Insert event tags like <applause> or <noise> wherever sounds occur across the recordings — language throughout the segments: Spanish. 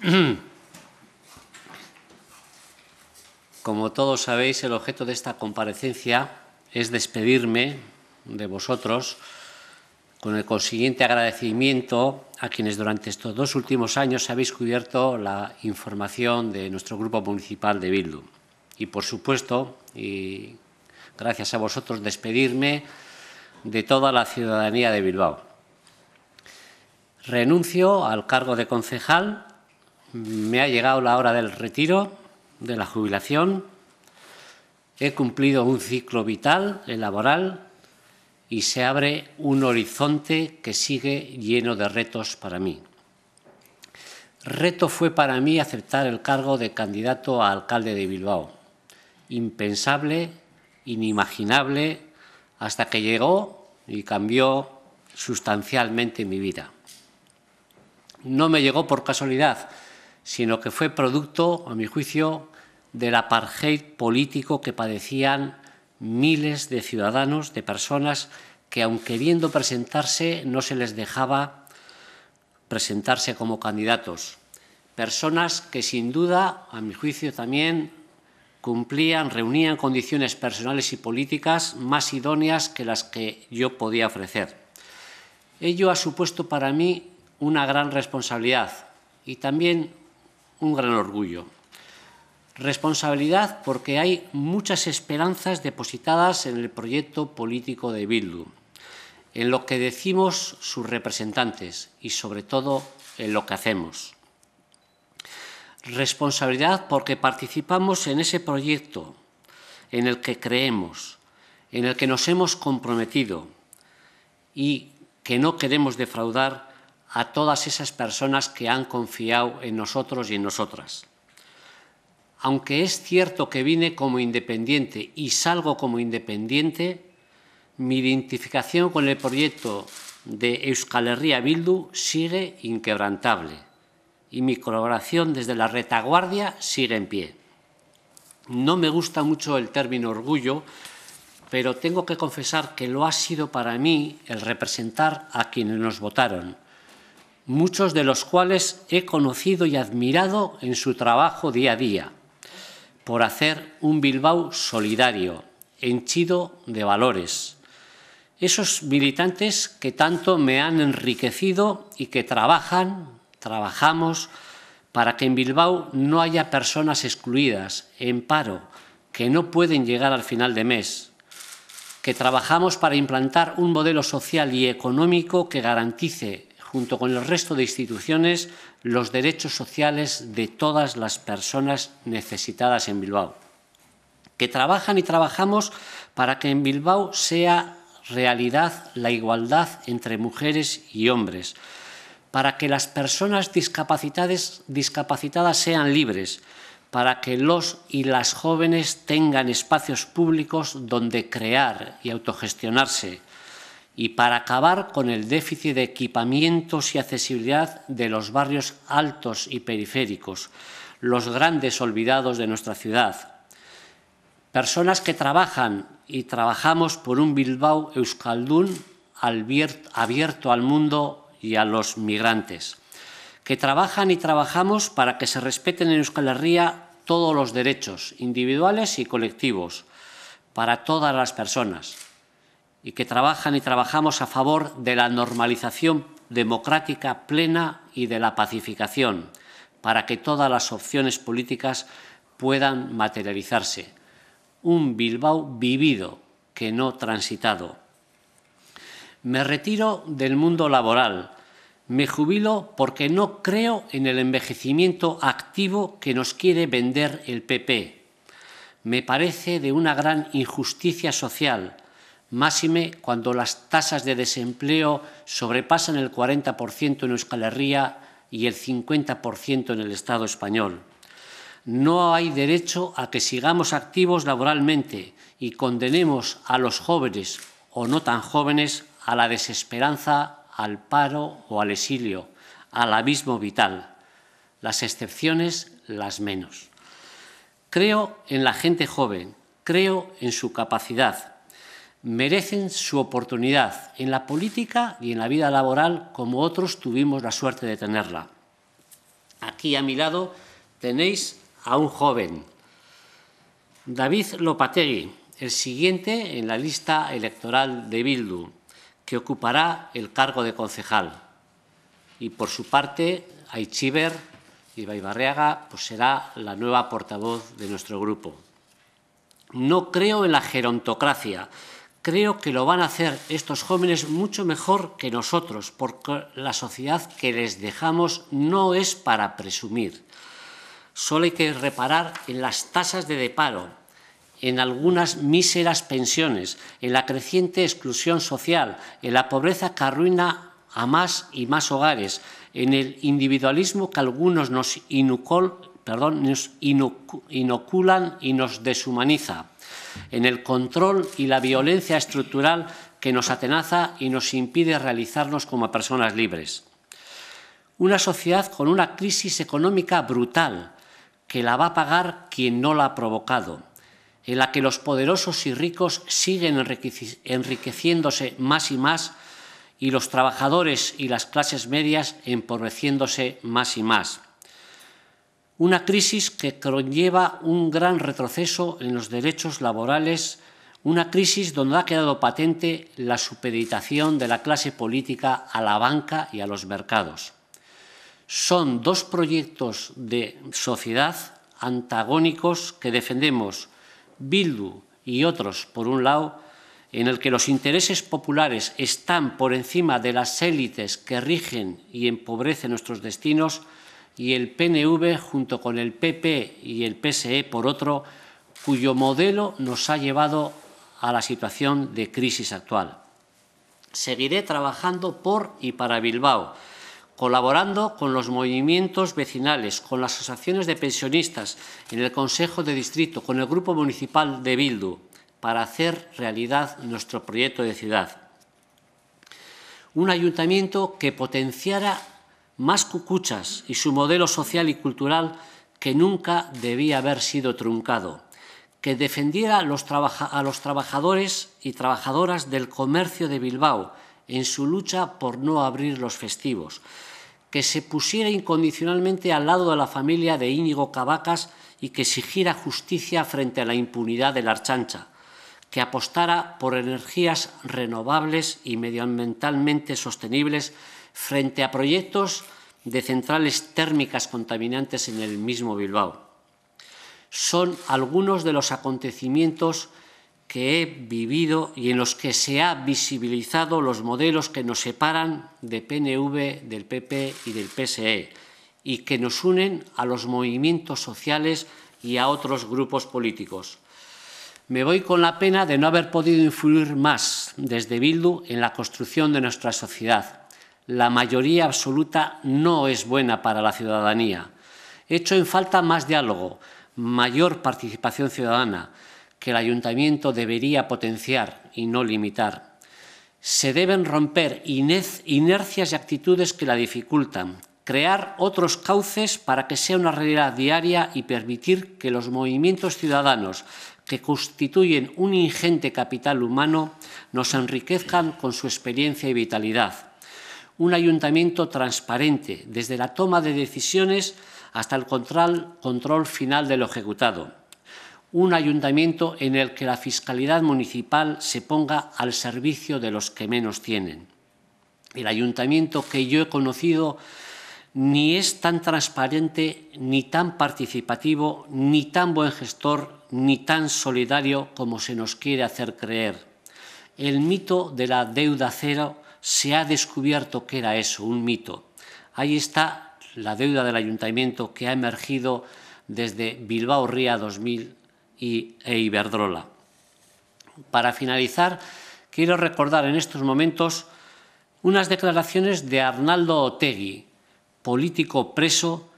<clears throat> Como todos sabéis, el objeto de esta comparecencia es despedirme de vosotros con el consiguiente agradecimiento a quienes durante estos dos últimos años habéis cubierto la información de nuestro Grupo Municipal de Bildu. Y, por supuesto, y gracias a vosotros, despedirme de toda la ciudadanía de Bilbao. Renuncio al cargo de concejal me ha llegado la hora del retiro, de la jubilación, he cumplido un ciclo vital, laboral, y se abre un horizonte que sigue lleno de retos para mí. Reto fue para mí aceptar el cargo de candidato a alcalde de Bilbao, impensable, inimaginable, hasta que llegó y cambió sustancialmente mi vida. No me llegó por casualidad, sino que fue producto, a mi juicio, del apartheid político que padecían miles de ciudadanos, de personas que, aunque viendo presentarse, no se les dejaba presentarse como candidatos. Personas que, sin duda, a mi juicio también, cumplían, reunían condiciones personales y políticas más idóneas que las que yo podía ofrecer. Ello ha supuesto para mí una gran responsabilidad y también un gran orgullo. Responsabilidad porque hay muchas esperanzas depositadas en el proyecto político de Bildu, en lo que decimos sus representantes y sobre todo en lo que hacemos. Responsabilidad porque participamos en ese proyecto en el que creemos, en el que nos hemos comprometido y que no queremos defraudar a todas esas personas que han confiado en nosotros y en nosotras. Aunque es cierto que vine como independiente y salgo como independiente, mi identificación con el proyecto de Euskal Herria Bildu sigue inquebrantable y mi colaboración desde la retaguardia sigue en pie. No me gusta mucho el término orgullo, pero tengo que confesar que lo ha sido para mí el representar a quienes nos votaron muchos de los cuales he conocido y admirado en su trabajo día a día, por hacer un Bilbao solidario, henchido de valores. Esos militantes que tanto me han enriquecido y que trabajan, trabajamos, para que en Bilbao no haya personas excluidas, en paro, que no pueden llegar al final de mes, que trabajamos para implantar un modelo social y económico que garantice junto con el resto de instituciones, los derechos sociales de todas las personas necesitadas en Bilbao, que trabajan y trabajamos para que en Bilbao sea realidad la igualdad entre mujeres y hombres, para que las personas discapacitadas, discapacitadas sean libres, para que los y las jóvenes tengan espacios públicos donde crear y autogestionarse, y para acabar con el déficit de equipamientos y accesibilidad de los barrios altos y periféricos, los grandes olvidados de nuestra ciudad. Personas que trabajan y trabajamos por un Bilbao Euskaldun abierto al mundo y a los migrantes, que trabajan y trabajamos para que se respeten en Euskal Herria todos los derechos individuales y colectivos para todas las personas y que trabajan y trabajamos a favor de la normalización democrática plena y de la pacificación, para que todas las opciones políticas puedan materializarse. Un Bilbao vivido, que no transitado. Me retiro del mundo laboral. Me jubilo porque no creo en el envejecimiento activo que nos quiere vender el PP. Me parece de una gran injusticia social máxime cuando las tasas de desempleo sobrepasan el 40% en Euskal Herria y el 50% en el Estado español. No hay derecho a que sigamos activos laboralmente y condenemos a los jóvenes o no tan jóvenes a la desesperanza, al paro o al exilio, al abismo vital. Las excepciones, las menos. Creo en la gente joven, creo en su capacidad, merecen su oportunidad en la política y en la vida laboral como otros tuvimos la suerte de tenerla. Aquí a mi lado tenéis a un joven, David Lopategui, el siguiente en la lista electoral de Bildu, que ocupará el cargo de concejal. Y por su parte, Aichiber y pues será la nueva portavoz de nuestro grupo. No creo en la gerontocracia, creo que lo van a hacer estos jóvenes mucho mejor que nosotros, porque la sociedad que les dejamos no es para presumir. Solo hay que reparar en las tasas de deparo, en algunas míseras pensiones, en la creciente exclusión social, en la pobreza que arruina a más y más hogares, en el individualismo que algunos nos inoculan y nos deshumaniza en el control y la violencia estructural que nos atenaza y nos impide realizarnos como personas libres. Una sociedad con una crisis económica brutal que la va a pagar quien no la ha provocado, en la que los poderosos y ricos siguen enriqueciéndose más y más y los trabajadores y las clases medias empobreciéndose más y más una crisis que conlleva un gran retroceso en los derechos laborales, una crisis donde ha quedado patente la supeditación de la clase política a la banca y a los mercados. Son dos proyectos de sociedad antagónicos que defendemos Bildu y otros, por un lado, en el que los intereses populares están por encima de las élites que rigen y empobrecen nuestros destinos, y el PNV junto con el PP y el PSE por otro, cuyo modelo nos ha llevado a la situación de crisis actual. Seguiré trabajando por y para Bilbao, colaborando con los movimientos vecinales, con las asociaciones de pensionistas, en el Consejo de Distrito, con el Grupo Municipal de Bildu, para hacer realidad nuestro proyecto de ciudad. Un ayuntamiento que potenciara más cucuchas y su modelo social y cultural que nunca debía haber sido truncado, que defendiera a los, trabajadores y trabajadoras del comercio de Bilbao en su lucha por no abrir los festivos, que se pusiera incondicionalmente al lado de la familia de Íñigo Cavacas y que exigiera justicia frente a la impunidad de la archancha, que apostara por energías renovables y medioambientalmente sostenibles frente a proyectos de centrales térmicas contaminantes en el mismo Bilbao. Son algunos de los acontecimientos que he vivido y en los que se han visibilizado los modelos que nos separan de PNV, del PP y del PSE y que nos unen a los movimientos sociales y a otros grupos políticos. Me voy con la pena de no haber podido influir más desde Bildu en la construcción de nuestra sociedad, la mayoría absoluta no es buena para la ciudadanía. Hecho en falta más diálogo, mayor participación ciudadana, que el ayuntamiento debería potenciar y no limitar. Se deben romper inercias y actitudes que la dificultan, crear otros cauces para que sea una realidad diaria y permitir que los movimientos ciudadanos que constituyen un ingente capital humano nos enriquezcan con su experiencia y vitalidad un ayuntamiento transparente, desde la toma de decisiones hasta el control, final de lo ejecutado. Un ayuntamiento en el que la fiscalidad municipal se ponga al servicio de los que menos tienen. El ayuntamiento que yo he conocido ni es tan transparente, ni tan participativo, ni tan buen gestor, ni tan solidario como se nos quiere hacer creer. El mito de la deuda cero se ha descubierto que era eso, un mito. Ahí está la deuda del ayuntamiento que ha emergido desde Bilbao Ría 2000 y, e Iberdrola. Para finalizar, quiero recordar en estos momentos unas declaraciones de Arnaldo Otegui, político preso,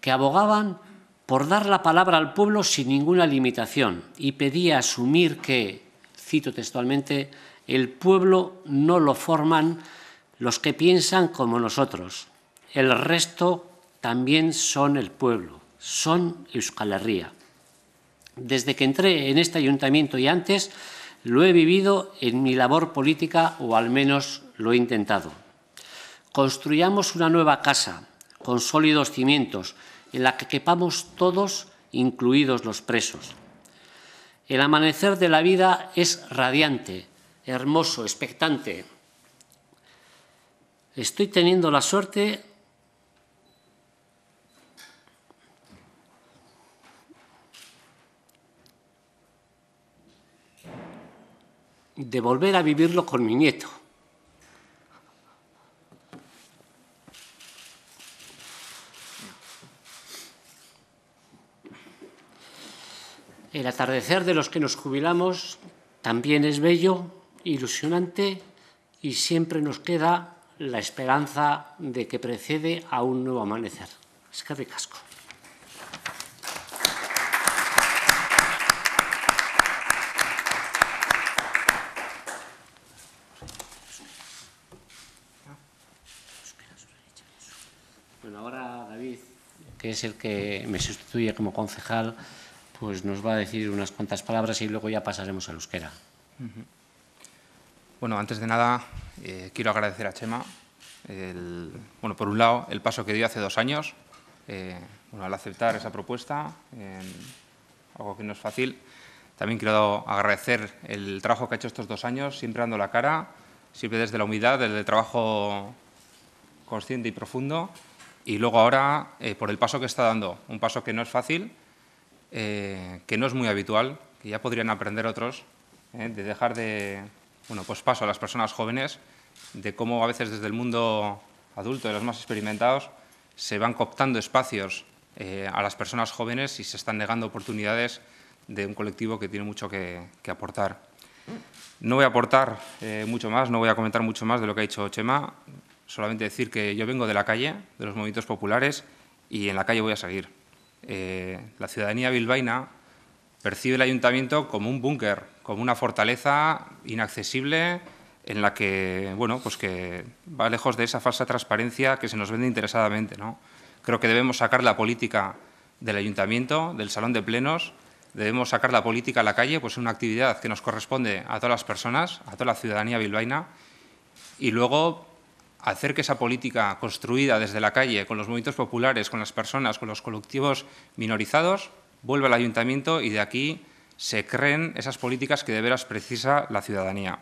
que abogaban por dar la palabra al pueblo sin ninguna limitación y pedía asumir que, cito textualmente, el pueblo no lo forman los que piensan como nosotros. El resto también son el pueblo, son Euskal Herria. Desde que entré en este ayuntamiento y antes, lo he vivido en mi labor política o al menos lo he intentado. Construyamos una nueva casa con sólidos cimientos en la que quepamos todos, incluidos los presos. El amanecer de la vida es radiante, hermoso, expectante. Estoy teniendo la suerte de volver a vivirlo con mi nieto. El atardecer de los que nos jubilamos también es bello ilusionante y siempre nos queda la esperanza de que precede a un nuevo amanecer. Es que ricasco. Bueno, ahora David, que es el que me sustituye como concejal, pues nos va a decir unas cuantas palabras y luego ya pasaremos a euskera. Bueno, antes de nada, eh, quiero agradecer a Chema, bueno, por un lado, el paso que dio hace dos años, eh, bueno, al aceptar esa propuesta, em, algo que no es fácil. También quiero agradecer el trabajo que ha hecho estos dos años, siempre dando la cara, siempre desde la humildad, desde el trabajo consciente y profundo, y luego ahora eh, por el paso que está dando, un paso que no es fácil, que no es muy habitual, que ya podrían aprender otros, de dejar de bueno, pues paso a las personas jóvenes de cómo a veces desde el mundo adulto, de los más experimentados, se van cooptando espacios eh, a las personas jóvenes y se están negando oportunidades de un colectivo que tiene mucho que, aportar. No voy a aportar eh, mucho más, no voy a comentar mucho más de lo que ha dicho Chema, solamente decir que yo vengo de la calle, de los movimientos populares, y en la calle voy a seguir. Eh, la ciudadanía bilbaína percibe el ayuntamiento como un búnker, como una fortaleza inaccesible en la que, bueno, pues que va lejos de esa falsa transparencia que se nos vende interesadamente, ¿no? Creo que debemos sacar la política del ayuntamiento, del salón de plenos, debemos sacar la política a la calle, pues es una actividad que nos corresponde a todas las personas, a toda la ciudadanía bilbaína, y luego hacer que esa política construida desde la calle, con los movimientos populares, con las personas, con los colectivos minorizados, vuelve al ayuntamiento y de aquí se creen esas políticas que de veras precisa la ciudadanía.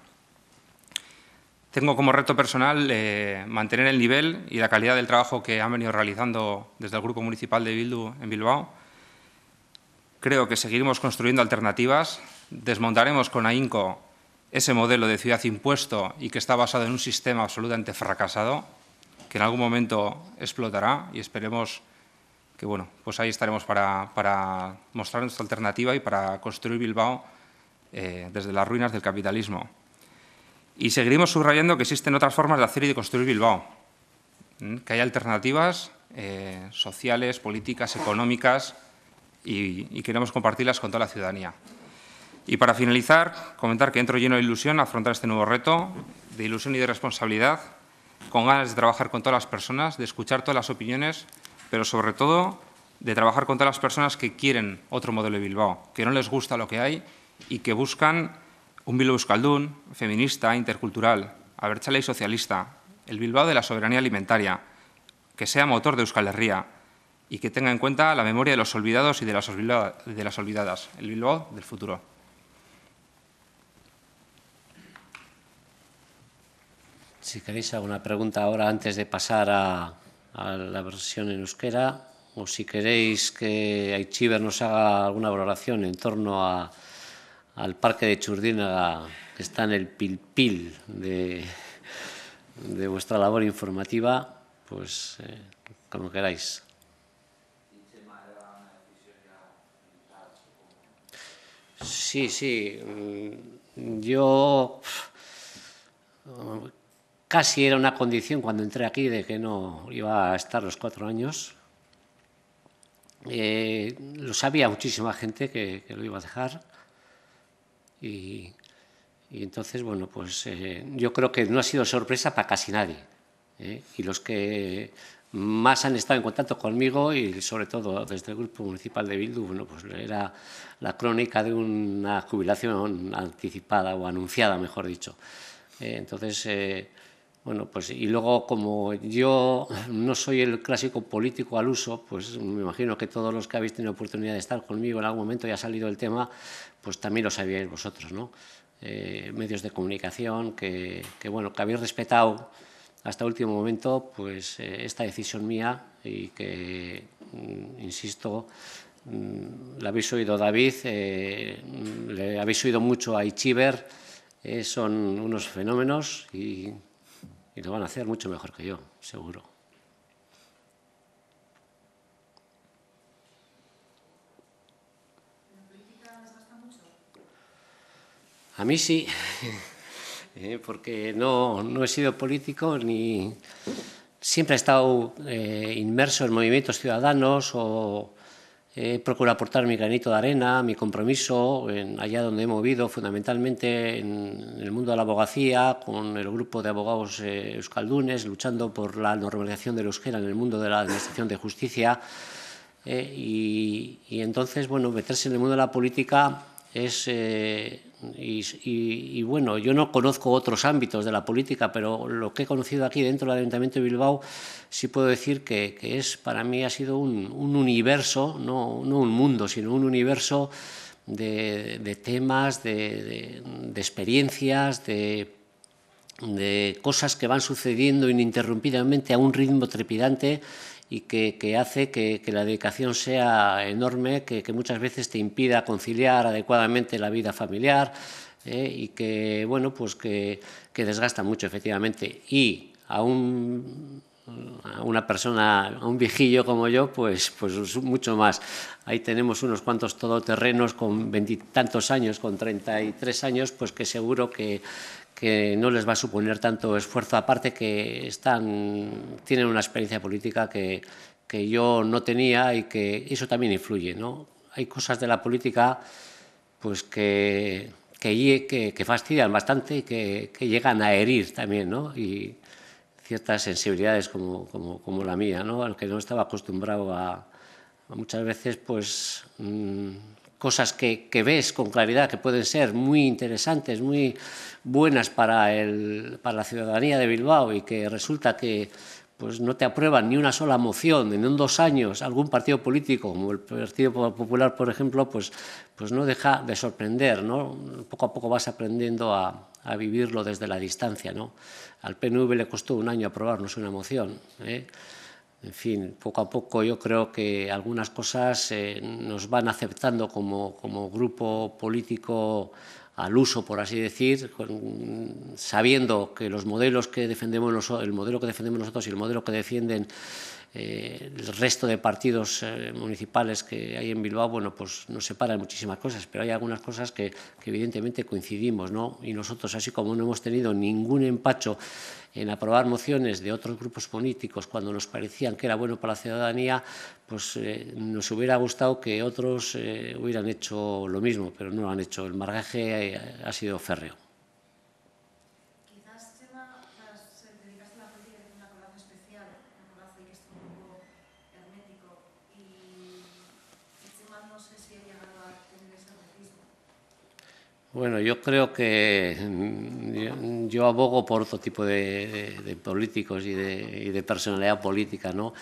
Tengo como reto personal eh, mantener el nivel y la calidad del trabajo que han venido realizando desde el Grupo Municipal de Bildu en Bilbao. Creo que seguiremos construyendo alternativas, desmontaremos con ahínco ese modelo de ciudad impuesto y que está basado en un sistema absolutamente fracasado, que en algún momento explotará y esperemos que bueno, pues ahí estaremos para, mostrar nuestra alternativa y para construir Bilbao eh, desde las ruinas del capitalismo. Y seguiremos subrayando que existen otras formas de hacer y de construir Bilbao, que hay alternativas eh, sociales, políticas, económicas, y, y, queremos compartirlas con toda la ciudadanía. Y para finalizar, comentar que entro lleno de ilusión a afrontar este nuevo reto, de ilusión y de responsabilidad, con ganas de trabajar con todas las personas, de escuchar todas las opiniones pero sobre todo de trabajar con todas las personas que quieren otro modelo de Bilbao, que no les gusta lo que hay y que buscan un Bilbao euskaldún, feminista, intercultural, abertzale y socialista, el Bilbao de la soberanía alimentaria, que sea motor de Euskal Herria y que tenga en cuenta la memoria de los olvidados y de las, de las olvidadas, el Bilbao del futuro. Si queréis alguna pregunta ahora antes de pasar a, a la versión en euskera, o si queréis que Aichiver nos haga alguna valoración en torno al parque de Churdínaga, que está en el pilpil de, de vuestra labor informativa, pues eh, como queráis. Sí, sí. Mm, yo Casi era una condición cuando entré aquí de que no iba a estar los cuatro años. Eh, lo sabía muchísima gente que, lo iba a dejar. Y, entonces, bueno, pues eh, yo creo que no ha sido sorpresa para casi nadie. ¿eh? Y los que más han estado en contacto conmigo y sobre todo desde el Grupo Municipal de Bildu, bueno, pues era la crónica de una jubilación anticipada o anunciada, mejor dicho. entonces, bueno, pues y luego como yo no soy el clásico político al uso, pues me imagino que todos los que habéis tenido oportunidad de estar conmigo en algún momento y ha salido el tema, pues también lo sabíais vosotros, ¿no? Eh, medios de comunicación que, bueno, que habéis respetado hasta último momento pues eh, esta decisión mía y que, mm, insisto, mm, la habéis oído David, eh, le habéis oído mucho a Ichiber, eh, son unos fenómenos y y lo van a hacer mucho mejor que yo, seguro. política A mí sí, <laughs> eh, porque no, he sido político ni siempre he estado eh, inmerso en movimientos ciudadanos o eh, procuro aportar mi granito de arena, mi compromiso, en, allá donde he movido, fundamentalmente en, el mundo de la abogacía, con el grupo de abogados eh, euskaldunes, luchando por la normalización de que euskera en el mundo de la administración de justicia. Eh, y, y, entonces, bueno, meterse en el mundo de la política es eh, y, bueno, yo no conozco otros ámbitos de la política, pero lo que he conocido aquí dentro del Ayuntamiento de Bilbao sí puedo decir que, es, para mí ha sido un, universo, no, no, un mundo, sino un universo de, temas, de, experiencias, de cosas que van sucediendo ininterrumpidamente a un ritmo trepidante y que, que hace que, la dedicación sea enorme, que, que, muchas veces te impida conciliar adecuadamente la vida familiar eh, y que, bueno, pues que, desgasta mucho, efectivamente. Y a, un, a una persona, a un viejillo como yo, pues, pues mucho más. Ahí tenemos unos cuantos todoterrenos con tantos años, con 33 años, pues que seguro que, que no les va a suponer tanto esfuerzo, aparte que están, tienen una experiencia política que, que yo no tenía y que eso también influye. ¿no? Hay cosas de la política pues que, que, que, fastidian bastante y que, llegan a herir también, ¿no? y ciertas sensibilidades como, como, como la mía, ¿no? al que no estaba acostumbrado a, muchas veces pues, mm, cosas que, que, ves con claridad que pueden ser muy interesantes, muy, buenas para, la ciudadanía de Bilbao y que resulta que pues no te aprueban ni una sola moción en dos años algún partido político, como el Partido Popular, por ejemplo, pues, pues no deja de sorprender. ¿no? Poco a poco vas aprendiendo a, vivirlo desde la distancia. ¿no? Al PNV le costó un año aprobarnos una moción. ¿eh? En fin, poco a poco yo creo que algunas cosas eh, nos van aceptando como, como grupo político al uso, por así decir, sabiendo que los modelos que defendemos el modelo que defendemos nosotros y el modelo que defienden eh, el resto de partidos eh, municipales que hay en Bilbao, bueno, pues nos separan muchísimas cosas, pero hay algunas cosas que, que evidentemente coincidimos, ¿no? Y nosotros, así como no hemos tenido ningún empacho en aprobar mociones de otros grupos políticos cuando nos parecían que era bueno para la ciudadanía, pues eh, nos hubiera gustado que otros eh, hubieran hecho lo mismo, pero no lo han hecho. El margaje eh, ha sido férreo. Bueno, yo creo que mm, yo, abogo por otro tipo de, políticos y de, personalidad política, ¿no?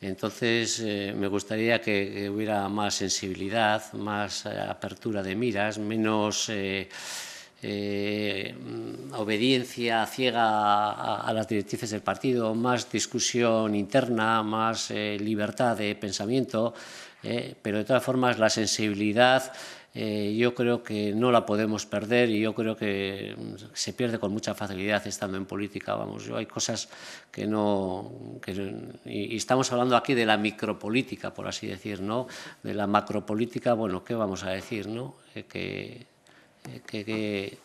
Entonces, eh, me gustaría que, hubiera más sensibilidad, más eh, apertura de miras, menos eh, obediencia ciega a, a, las directrices del partido, más discusión interna, más libertad de pensamiento, pero de todas formas la sensibilidad eh, yo creo que no la podemos perder y yo creo que mm, se pierde con mucha facilidad estando en política. Vamos, yo hay cosas que no. y, estamos hablando aquí de la micropolítica, por así decir, ¿no? De la macropolítica, bueno, ¿qué vamos a decir, no? Eh, eh, que, que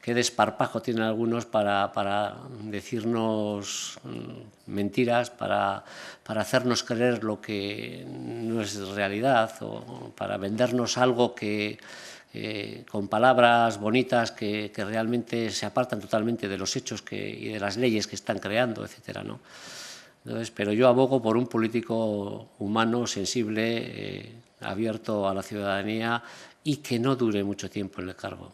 qué desparpajo tienen algunos para, decirnos mm, mentiras, para, hacernos creer lo que no es realidad, o para vendernos algo que, con palabras bonitas que, realmente se apartan totalmente de los hechos que, y de las leyes que están creando, etc. Entonces, pero yo abogo por un político humano, sensible, eh, abierto a la ciudadanía y que no dure mucho tiempo en el cargo.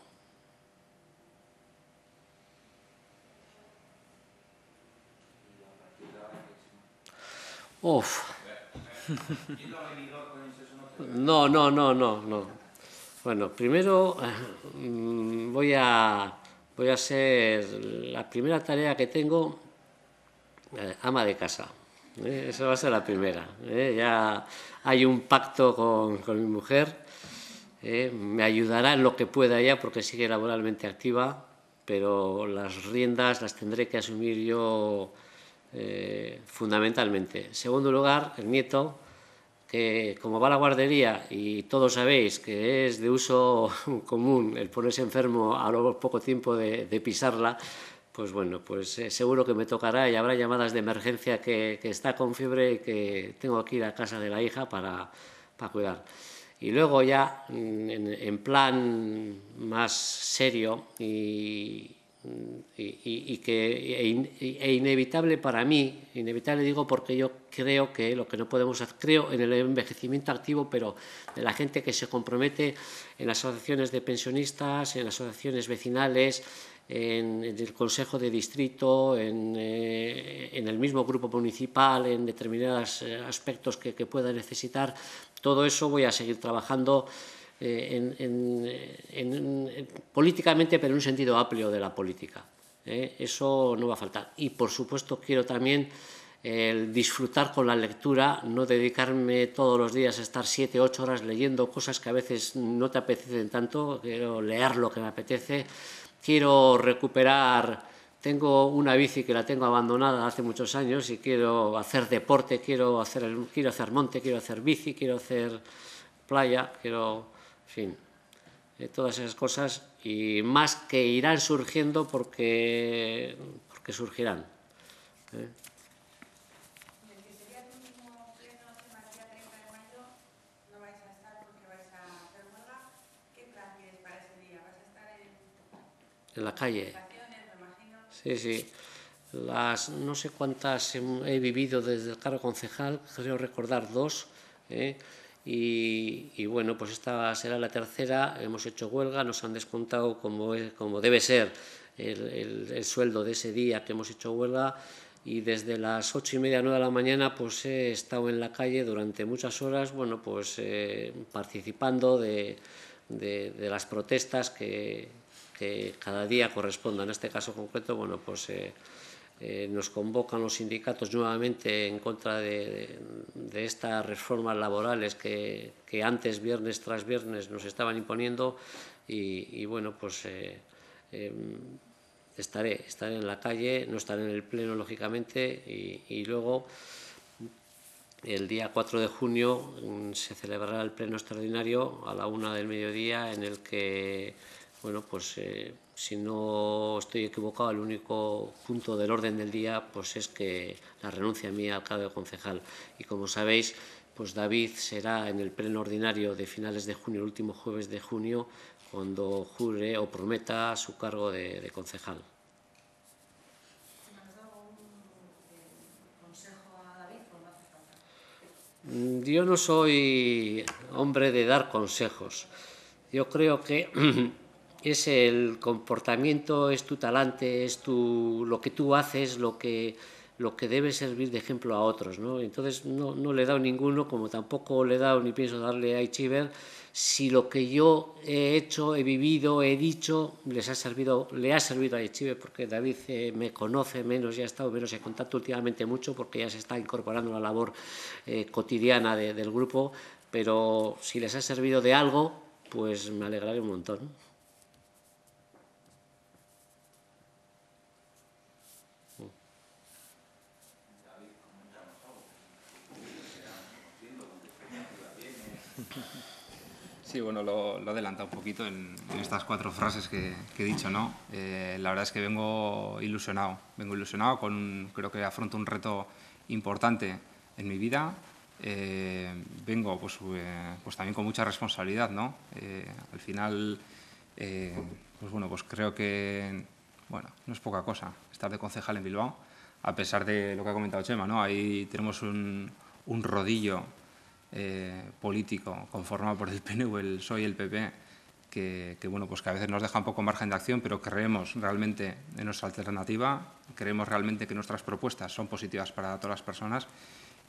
Uf. No, no, no, no, no. Bueno, primero mm, voy a voy a ser la primera tarea que tengo eh, ama de casa. Eh, esa va a ser la primera. Eh, ya hay un pacto con, mi mujer. Me ayudará en lo que pueda ella porque sigue laboralmente activa, pero las riendas las tendré que asumir yo eh, fundamentalmente. En segundo lugar, el nieto, que como va a la guardería y todos sabéis que es de uso <laughs> común el ponerse enfermo a lo poco tiempo de, pisarla, pues bueno, pues eh, seguro que me tocará y habrá llamadas de emergencia que, está con fiebre y que tengo que ir a casa de la hija para, cuidar. Y luego ya mm, en plan más serio y, y, que e, e, inevitable para mí, inevitable digo porque yo creo que lo que no podemos hacer, creo en el envejecimiento activo, pero de la gente que se compromete en las asociaciones de pensionistas, en las asociaciones vecinales, en, el Consejo de Distrito, en, eh, en, el mismo grupo municipal, en determinados eh, aspectos que, que pueda necesitar, todo eso voy a seguir trabajando. Eh, en, eh, eh, políticamente, pero en un sentido amplio de la política. Eso no va a faltar. Y por supuesto quiero también el disfrutar con la lectura, no dedicarme todos los días a estar siete, ocho horas leyendo cosas que a veces no te apetecen tanto, quiero leer lo que me apetece, quiero recuperar, tengo una bici que la tengo abandonada hace muchos años y quiero hacer deporte, quiero hacer, quiero hacer monte, quiero hacer bici, quiero hacer playa, quiero en fin, eh, todas esas cosas, y más que irán surgiendo, porque surgirán. En ¿eh? el que sería el último pleno, que va 30 de mayo, no vais a estar porque vais a hacer huelga, ¿qué planes para ese día? ¿Vas a estar en en la calle? Sí, sí. Las No sé cuántas he vivido desde el cargo concejal, creo recordar dos, ¿eh? Y, bueno, pues esta será la tercera, hemos hecho huelga, nos han descontado como, debe ser el, sueldo de ese día que hemos hecho huelga y desde las ocho y media, nueve de la mañana, pues he estado en la calle durante muchas horas, bueno, pues eh, participando de, las protestas que, cada día correspondan. En este caso concreto, bueno, pues... Eh, eh, nos convocan los sindicatos nuevamente en contra de, estas reformas laborales que, antes, viernes tras viernes, nos estaban imponiendo y, bueno, pues eh, em, estaré, estaré en la calle, no estaré en el pleno, lógicamente, y, y luego el día 4 de junio mm, se celebrará el pleno extraordinario a la una del mediodía en el que, bueno, pues eh, si no estoy equivocado, el único punto del orden del día pues es que la renuncia mía al cargo de concejal. Y como sabéis, pues David será en el pleno ordinario de finales de junio, el último jueves de junio, cuando jure o prometa su cargo de, de concejal. Yo no soy hombre de dar consejos. Yo creo que <clears throat> es el comportamiento, es tu talante, es lo que tú haces, lo que, debe servir de ejemplo a otros. ¿no? Entonces no, le he dado ninguno, como tampoco le he dado ni pienso darle a Ichiver, si lo que yo he hecho, he vivido, he dicho, les ha servido, le ha servido a Ichiver, porque David eh, me conoce menos, ya ha estado menos en contacto últimamente mucho, porque ya se está incorporando a la labor eh, cotidiana del grupo, pero si les ha servido de algo, pues me alegraré un montón. Sí, bueno, lo, lo adelanta un poquito en, estas cuatro frases que, he dicho, ¿no? Eh, la verdad es que vengo ilusionado, vengo ilusionado con, creo que afronto un reto importante en mi vida, eh, vengo pues, eh, pues también con mucha responsabilidad, ¿no? al final, pues bueno, pues creo que, bueno, no es poca cosa estar de concejal en Bilbao, a pesar de lo que ha comentado Chema, ¿no? Ahí tenemos un rodillo eh, político conformado por el <laughs> PNV, el PSOE y el PP, que, bueno, pues que a veces nos deja un poco margen de acción, pero creemos realmente en nuestra alternativa, creemos realmente que nuestras propuestas son positivas para todas las personas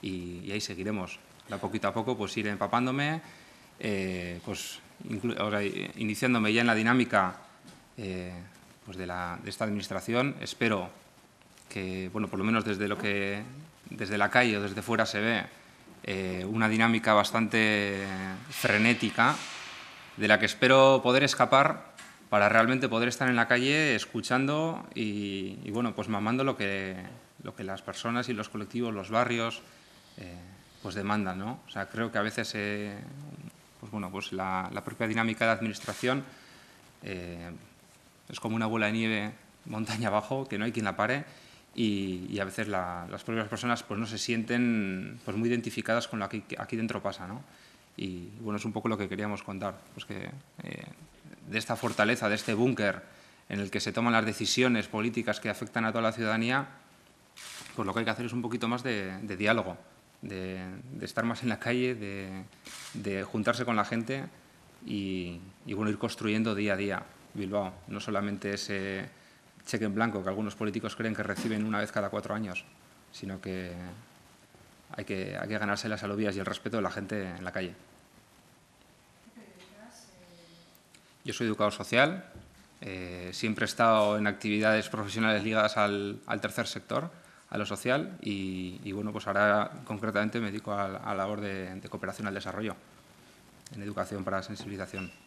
y, ahí seguiremos. La poquito a poco pues ir empapándome, eh, pues iniciándome ya en la dinámica eh, pues de, la, de esta administración. Espero que, bueno, por lo menos desde lo que desde la calle o desde fuera se ve, eh, una dinámica bastante frenética de la que espero poder escapar para realmente poder estar en la calle escuchando y, bueno, pues mamando lo que, lo que las personas y los colectivos, los barrios, eh, pues demandan, ¿no? sea, creo que a veces, eh, pues bueno, pues la, propia dinámica de administración es como una bola de nieve montaña abajo, que no hay quien la pare, y, a veces las propias personas pues no se sienten pues muy identificadas con lo que aquí dentro pasa, ¿no? Y bueno, es un poco lo que queríamos contar, pues que eh, de esta fortaleza, de este búnker en el que se toman las decisiones políticas que afectan a toda la ciudadanía, pues lo que hay que hacer es un poquito más de, diálogo, de, estar más en la calle, de, juntarse con la gente y, y, bueno, ir construyendo día a día Bilbao. No solamente ese cheque en blanco que algunos políticos creen que reciben una vez cada cuatro años, sino que hay que, ganarse las alubias y el respeto de la gente en la calle. Yo soy educador social, eh, siempre he estado en actividades profesionales ligadas al, tercer sector, a lo social, y, bueno, pues ahora concretamente me dedico a, la labor de, de cooperación al desarrollo, en educación para sensibilización.